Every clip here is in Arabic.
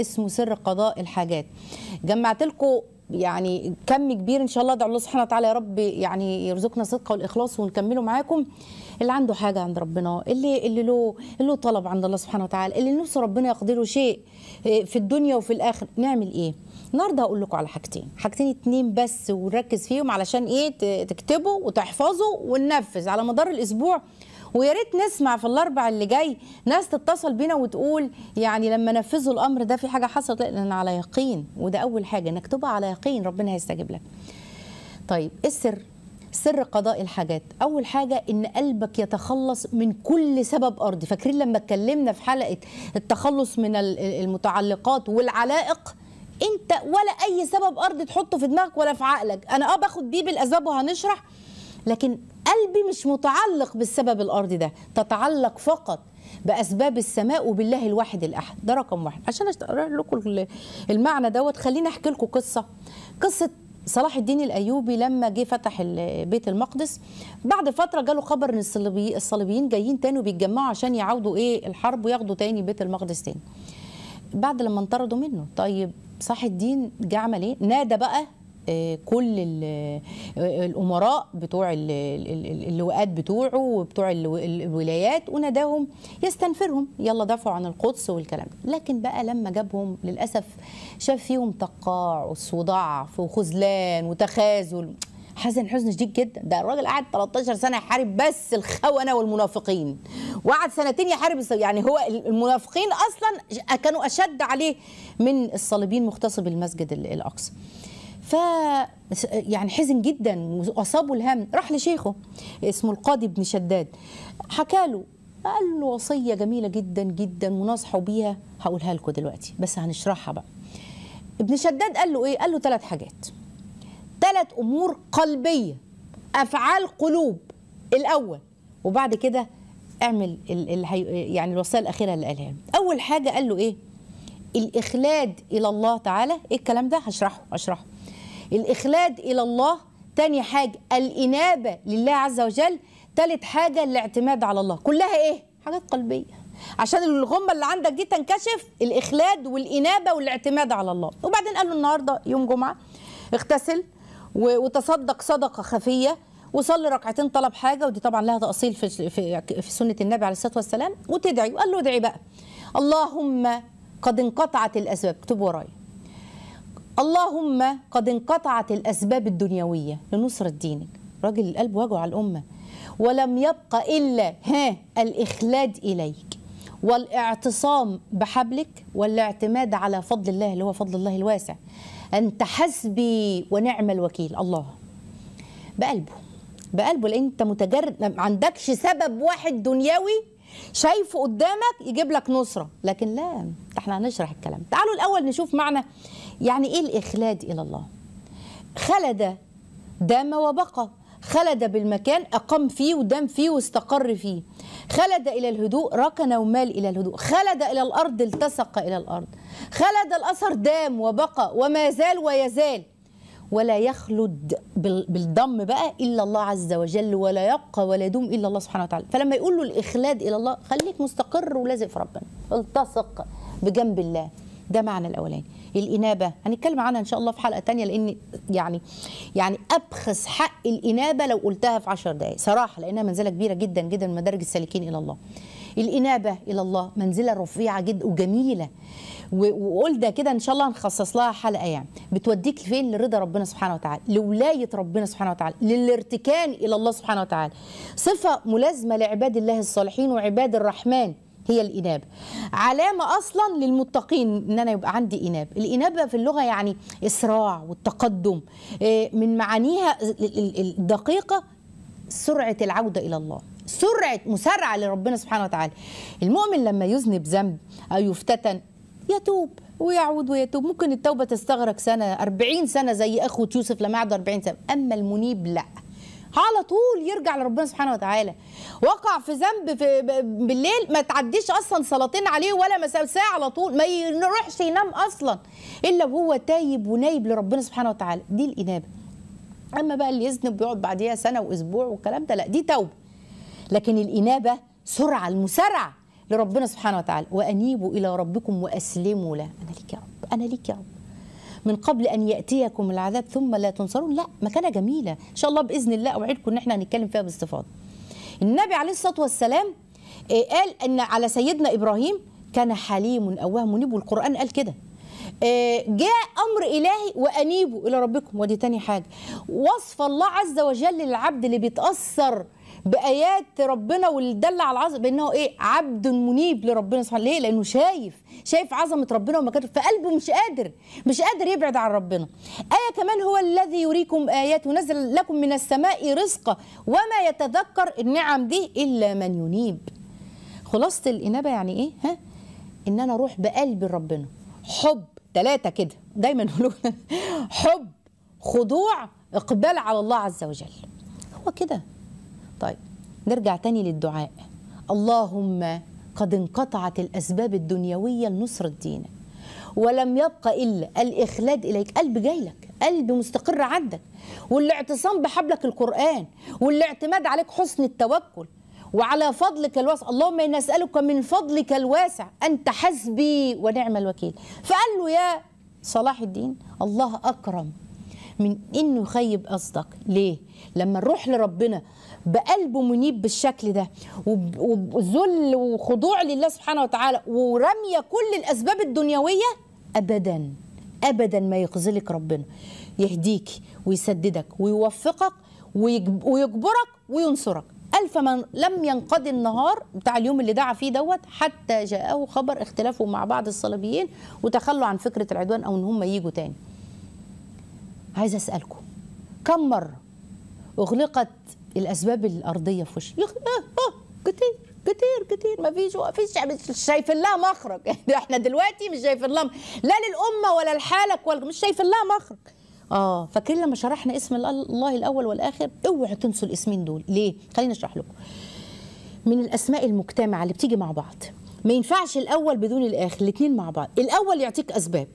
اسمه سر قضاء الحاجات جمعت لكم يعني كم كبير ان شاء الله ادعو الله سبحانه وتعالى يا رب يعني يرزقنا صدقه والاخلاص ونكمله معاكم اللي عنده حاجه عند ربنا اللي اللي له اللي له طلب عند الله سبحانه وتعالى اللي نفسه ربنا يقدره له شيء آه، في الدنيا وفي الاخره نعمل ايه النهارده هقول لكم على حاجتين حاجتين اتنين بس ونركز فيهم علشان ايه تكتبوا وتحفظوا وننفذ على مدار الاسبوع ويا ريت نسمع في الاربع اللي جاي ناس تتصل بينا وتقول يعني لما نفذوا الامر ده في حاجه حصلت لان انا على يقين وده اول حاجه انك تبقى على يقين ربنا هيستجيب لك طيب ايه السر سر قضاء الحاجات اول حاجه ان قلبك يتخلص من كل سبب ارضي فاكرين لما اتكلمنا في حلقه التخلص من المتعلقات والعلائق انت ولا اي سبب ارضي تحطه في دماغك ولا في عقلك انا اه باخد دي بالاسباب وهنشرح لكن قلبي مش متعلق بالسبب الارضي ده تتعلق فقط باسباب السماء وبالله الواحد الاحد ده رقم واحد عشان اقرا لكم المعنى دوت خليني احكي لكم قصه قصه صلاح الدين الايوبي لما جه فتح بيت المقدس بعد فتره جاله خبر ان الصليبيين جايين تاني وبيتجمعوا عشان يعودوا ايه الحرب وياخدوا تاني بيت المقدس تاني بعد لما انطردوا منه طيب صلاح الدين جه عمل ايه نادى بقى كل الامراء بتوع اللواءات بتوعه وبتوع الولايات وناداهم يستنفرهم يلا دافعوا عن القدس والكلام ده لكن بقى لما جابهم للاسف شاف فيهم تقاعس وضعف وخذلان وتخاذل حزن حزن شديد جدا ده الراجل قعد 13 سنه يحارب بس الخونه والمنافقين وقعد سنتين يحارب يعني هو المنافقين اصلا كانوا اشد عليه من الصليبين مغتصب المسجد الاقصى يعني حزن جدا واصابه الهم راح لشيخه اسمه القاضي بن شداد حكى له قال له وصيه جميله جدا جدا ونصحه بيها هقولها لكم دلوقتي بس هنشرحها بقى ابن شداد قال له ايه قال له ثلاث حاجات ثلاث امور قلبيه افعال قلوب الاول وبعد كده اعمل الـ الـ يعني الوصيه الاخيره اللي قالها اول حاجه قال له ايه الاخلاد الى الله تعالى ايه الكلام ده هشرحه هشرحه الإخلاد إلى الله تاني حاجة الإنابة لله عز وجل تالت حاجة الاعتماد على الله كلها إيه؟ حاجات قلبية عشان الغمة اللي عندك دي تنكشف الإخلاد والإنابة والاعتماد على الله وبعدين قال له النهاردة يوم جمعة اغتسل وتصدق صدقة خفية وصلي ركعتين طلب حاجة ودي طبعا لها تأصيل في, في, في سنة النبي عليه الصلاة والسلام وتدعي وقال له ادعي بقى اللهم قد انقطعت الأسباب اكتب ورايا اللهم قد انقطعت الأسباب الدنيوية لنصرة دينك راجل القلب وجعه على الأمة ولم يبق إلا ها الإخلاد إليك والاعتصام بحبلك والاعتماد على فضل الله اللي هو فضل الله الواسع أنت حسبي ونعم الوكيل الله بقلبه بقلبه لأن أنت متجرد ما عندكش سبب واحد دنيوي شايفه قدامك يجيب لك نصرة لكن لا احنا هنشرح الكلام تعالوا الأول نشوف معنى يعني إيه الإخلاد إلى الله خلد دام وبقى خلد بالمكان أقام فيه ودام فيه واستقر فيه خلد إلى الهدوء ركن ومال إلى الهدوء خلد إلى الأرض التصق إلى الأرض خلد الأثر دام وبقى وما زال ويزال ولا يخلد بالضم بقى إلا الله عز وجل ولا يبقى ولا يدوم إلا الله سبحانه وتعالى فلما يقول له الإخلاد إلى الله خليك مستقر ولازق في ربنا التصق بجنب الله ده معنى الاولاني الانابه هنتكلم عنها ان شاء الله في حلقه تانية لان يعني يعني ابخس حق الانابه لو قلتها في 10 دقائق صراحه لانها منزله كبيره جدا جدا من مدارج السالكين الى الله الانابه الى الله منزله رفيعه جدا وجميله ده كده ان شاء الله نخصص لها حلقه يعني بتوديك فين لرضا ربنا سبحانه وتعالى لولايه ربنا سبحانه وتعالى للارتكان الى الله سبحانه وتعالى صفه ملازمه لعباد الله الصالحين وعباد الرحمن هي الإناب علامة أصلا للمتقين إن أنا يبقى عندي إناب الإنابة في اللغة يعني إسراع والتقدم آه، من معانيها الدقيقة سرعة العودة إلى الله سرعة مسرعة لربنا سبحانه وتعالى المؤمن لما يذنب ذنب أو يفتتن يتوب ويعود ويتوب ممكن التوبة تستغرق سنة 40 سنة زي أخوة يوسف لما يعد 40 سنة أما المنيب لأ على طول يرجع لربنا سبحانه وتعالى وقع في ذنب في بالليل ما تعديش اصلا صلاتين عليه ولا مساء ساعه على طول ما يروحش ينام اصلا الا وهو تايب ونايب لربنا سبحانه وتعالى دي الانابه اما بقى اللي يذنب بيقعد بعديها سنه واسبوع والكلام ده لا دي توبه لكن الانابه سرعه المسارعه لربنا سبحانه وتعالى وانيبوا الى ربكم واسلموا له انا ليك يا رب انا ليك يا رب من قبل أن يأتيكم العذاب ثم لا تنصرون لا مكانة جميلة إن شاء الله بإذن الله أوعدكم إن احنا هنتكلم فيها باستفاضة النبي عليه الصلاة والسلام آه، قال أن على سيدنا إبراهيم كان حليم أواه منيب والقرآن قال كده آه، جاء امر الهي وانيبوا الى ربكم ودي تاني حاجه وصف الله عز وجل للعبد اللي بيتاثر بايات ربنا واللي دل على العظمه بانه ايه عبد منيب لربنا سبحانه ليه لانه شايف شايف عظمه ربنا ومكانته فقلبه مش قادر مش قادر يبعد عن ربنا ايه كمان هو الذي يريكم اياته نزل لكم من السماء رزقا وما يتذكر النعم دي الا من ينيب خلاصه الانابه يعني ايه ها ان انا اروح بقلب ربنا حب ثلاثه كده دايما نقول حب خضوع اقبال على الله عز وجل هو كده طيب نرجع تاني للدعاء اللهم قد انقطعت الأسباب الدنيوية لنصرة دينك ولم يبقى إلا الإخلاد إليك قلب جاي لك قلب مستقر عندك والاعتصام بحبلك القرآن والاعتماد عليك حسن التوكل وعلى فضلك الواسع اللهم إنا نسألك من فضلك الواسع أنت حسبي ونعم الوكيل فقال له يا صلاح الدين الله أكرم من انه يخيب قصدك ليه لما نروح لربنا بقلبه منيب بالشكل ده وذل وخضوع لله سبحانه وتعالى ورمي كل الأسباب الدنيوية أبدا أبدا ما يخذلك ربنا يهديك ويسددك ويوفقك ويجبرك وينصرك ألف من لم ينقضي النهار بتاع اليوم اللي دعا فيه دوت حتى جاءه خبر اختلافه مع بعض الصليبيين وتخلوا عن فكرة العدوان أو إن هم يجوا تاني عايزة أسألكم كم مرة أغلقت الاسباب الارضيه في وشي آه آه كتير كتير كتير ما فيش فيش مش شايفين لها مخرج احنا دلوقتي مش شايفين لها لا للامه ولا لحالك ولا مش شايفين لها مخرج اه فاكرين لما شرحنا اسم الله الاول والاخر اوعوا تنسوا الاسمين دول ليه خلينا اشرح لكم من الاسماء المجتمعه اللي بتيجي مع بعض ما ينفعش الاول بدون الاخر الاثنين مع بعض الاول يعطيك اسباب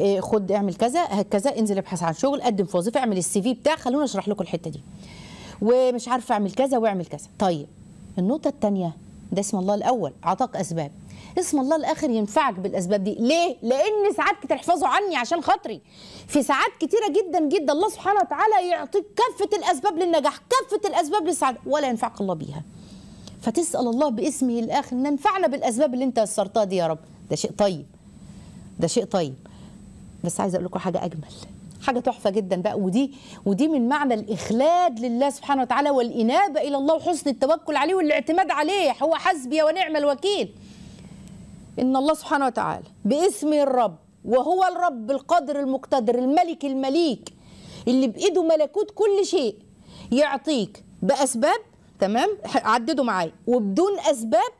آه، خد اعمل كذا هكذا انزل ابحث عن شغل قدم في وظيفه اعمل السي في بتاع خلونا اشرح لكم الحته دي ومش عارفه اعمل كذا واعمل كذا طيب النقطه الثانيه ده اسم الله الاول اعطاك اسباب اسم الله الاخر ينفعك بالاسباب دي ليه لان ساعات تحفظه عني عشان خاطري في ساعات كتيره جدا جدا الله سبحانه وتعالى يعطيك كافه الاسباب للنجاح كافه الاسباب للسعاده ولا ينفعك الله بيها فتسال الله باسمه الاخر ان ينفعنا بالاسباب اللي انت يسرتها دي يا رب ده شيء طيب ده شيء طيب بس عايزه اقول لكم حاجه اجمل حاجه تحفه جدا بقى ودي ودي من معنى الاخلاد لله سبحانه وتعالى والانابه الى الله وحسن التوكل عليه والاعتماد عليه هو حسبي ونعم الوكيل ان الله سبحانه وتعالى باسم الرب وهو الرب القادر المقتدر الملك المليك اللي بايده ملكوت كل شيء يعطيك باسباب تمام عددوا معايا وبدون اسباب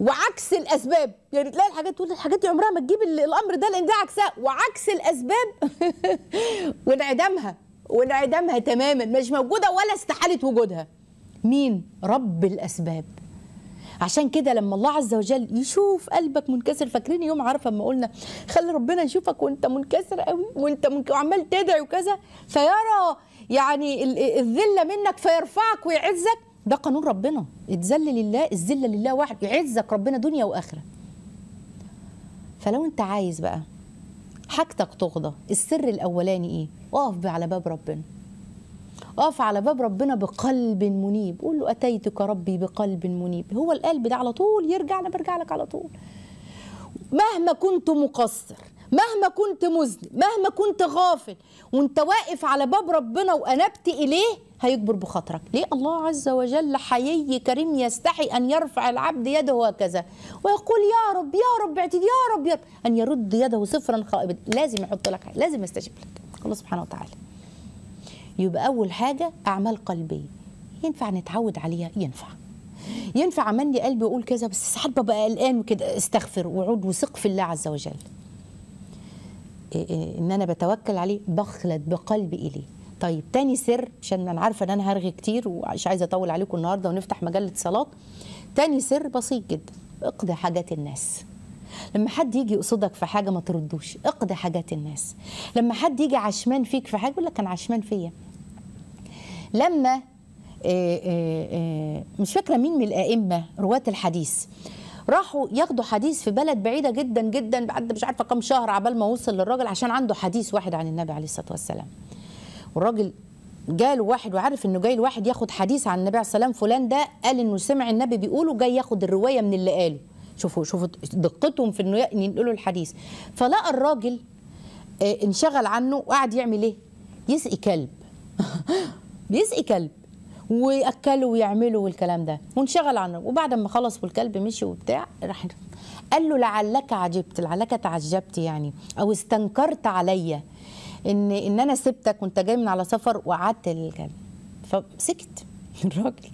وعكس الاسباب يعني تلاقي الحاجات تقول الحاجات دي عمرها ما تجيب الامر ده لان ده عكسها وعكس الاسباب وانعدامها وانعدامها تماما مش موجوده ولا استحاله وجودها مين رب الاسباب عشان كده لما الله عز وجل يشوف قلبك منكسر فاكرين يوم عارفه لما قلنا خلي ربنا يشوفك وانت منكسر قوي وانت عمال وعمال تدعي وكذا فيرى يعني الذله منك فيرفعك ويعزك ده قانون ربنا اتذل لله الذله لله واحد يعزك ربنا دنيا واخره فلو انت عايز بقى حاجتك تغضى السر الاولاني ايه اقف على باب ربنا اقف على باب ربنا بقلب منيب قول له اتيتك ربي بقلب منيب هو القلب ده على طول يرجع انا برجع لك على طول مهما كنت مقصر مهما كنت مذنب مهما كنت غافل وانت واقف على باب ربنا وانبت اليه هيكبر بخاطرك ليه الله عز وجل حيي كريم يستحي أن يرفع العبد يده هكذا ويقول يا رب يا رب اعتد يا رب يا رب أن يرد يده صفرا خائبا لازم يحط لك حاجة لازم يستجيب لك الله سبحانه وتعالى يبقى أول حاجة أعمال قلبية ينفع نتعود عليها ينفع ينفع أمني قلبي أقول كذا بس ساعات ببقى قلقان وكده استغفر وعود وثق في الله عز وجل إيه، إيه، ان انا بتوكل عليه بخلد بقلبي اليه طيب تاني سر عشان انا عارفه ان انا هرغي كتير ومش عايزه اطول عليكم النهارده ونفتح مجله صلاه تاني سر بسيط جدا اقضي حاجات الناس لما حد يجي يقصدك في حاجه ما تردوش اقضي حاجات الناس لما حد يجي عشمان فيك في حاجه يقول لك انا عشمان فيا لما آه، آه، آه، مش فاكره مين من الائمه رواه الحديث راحوا ياخدوا حديث في بلد بعيده جدا جدا بعد مش عارفه كام شهر عبال ما وصل للراجل عشان عنده حديث واحد عن النبي عليه الصلاه والسلام والراجل جاله واحد وعارف انه جاي لواحد ياخد حديث عن النبي عليه السلام فلان ده قال انه سمع النبي بيقوله جاي ياخد الروايه من اللي قاله شوفوا شوفوا دقتهم في انه ينقلوا الحديث فلقى الراجل آه، انشغل عنه وقعد يعمل ايه يسقي كلب بيسقي كلب واكلوا ويعملوا والكلام ده وانشغل عنه وبعد ما خلص والكلب مشي وبتاع راح قال له لعلك عجبت لعلك تعجبت يعني او استنكرت عليا ان ان انا سبتك وانت جاي من على سفر وقعدت الكلب فسكت الراجل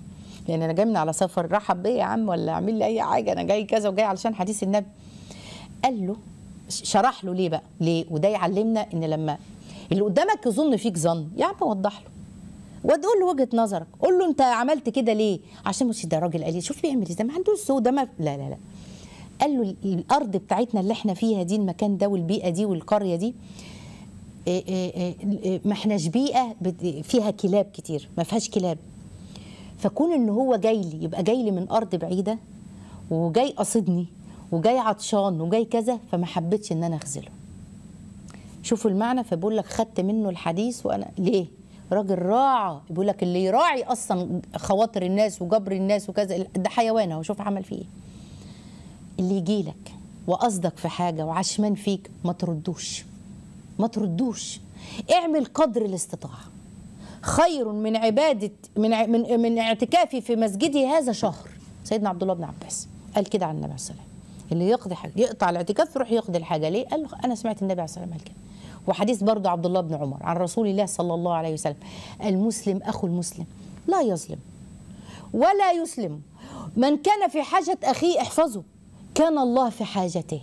يعني انا جاي من على سفر رحب بيا يا عم ولا اعمل لي اي حاجه انا جاي كذا وجاي علشان حديث النبي قال له شرح له ليه بقى ليه وده يعلمنا ان لما اللي قدامك يظن فيك ظن يا عم وضح له وتقول له وجهه نظرك قول له انت عملت كده ليه عشان مش ده راجل قال شوف بيعمل ازاي ما عندوش سو ده ما لا لا لا قال له الارض بتاعتنا اللي احنا فيها دي المكان ده والبيئه دي والقريه دي آه، آه، آه، ما احناش بيئه فيها كلاب كتير ما فيهاش كلاب فكون ان هو جاي لي يبقى جاي لي من ارض بعيده وجاي قصدني وجاي عطشان وجاي كذا فما حبيتش ان انا اخذله شوفوا المعنى فبقول لك خدت منه الحديث وانا ليه راجل راعى بيقول لك اللي يراعي اصلا خواطر الناس وجبر الناس وكذا ده حيوان اهو شوف عمل فيه ايه اللي يجي لك وقصدك في حاجه وعشمان فيك ما تردوش ما تردوش اعمل قدر الاستطاعه خير من عباده من من من اعتكافي في مسجدي هذا شهر سيدنا عبد الله بن عباس قال كده عن النبي عليه الصلاه والسلام اللي يقضي حاجه يقطع الاعتكاف يروح يقضي الحاجه ليه قال له انا سمعت النبي عليه الصلاه والسلام قال كده وحديث برضه عبد الله بن عمر عن رسول الله صلى الله عليه وسلم المسلم أخو المسلم لا يظلم ولا يسلم من كان في حاجة أخيه احفظه كان الله في حاجته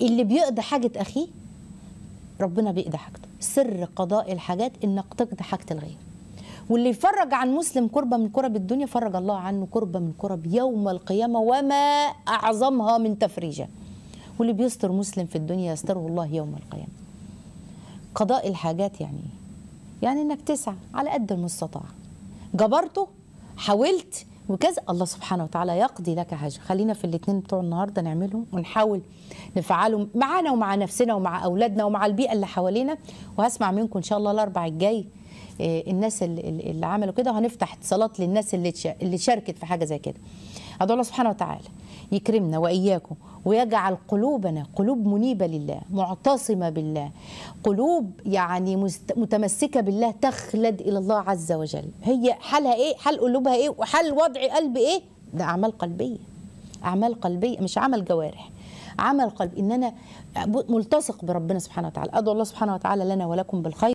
اللي بيقضي حاجة أخيه ربنا بيقضي حاجته سر قضاء الحاجات إنك تقضي حاجة الغير واللي يفرج عن مسلم كربة من كرب الدنيا فرج الله عنه كربة من كرب يوم القيامة وما أعظمها من تفريجه واللي بيستر مسلم في الدنيا يستره الله يوم القيامة قضاء الحاجات يعني ايه؟ يعني انك تسعى على قد المستطاع جبرته حاولت وكذا الله سبحانه وتعالى يقضي لك حاجه خلينا في الاثنين بتوع النهارده نعملهم ونحاول نفعلهم معانا ومع نفسنا ومع اولادنا ومع البيئه اللي حوالينا وهسمع منكم ان شاء الله الاربع الجاي آه، الناس اللي عملوا كده وهنفتح اتصالات للناس اللي اللي شاركت في حاجه زي كده ادعو الله سبحانه وتعالى يكرمنا واياكم ويجعل قلوبنا قلوب منيبه لله معتصمه بالله قلوب يعني متمسكه بالله تخلد الى الله عز وجل هي حالها ايه حال قلوبها ايه وحال وضع قلب ايه ده اعمال قلبيه اعمال قلبيه مش عمل جوارح عمل قلب ان انا ملتصق بربنا سبحانه وتعالى ادعو الله سبحانه وتعالى لنا ولكم بالخير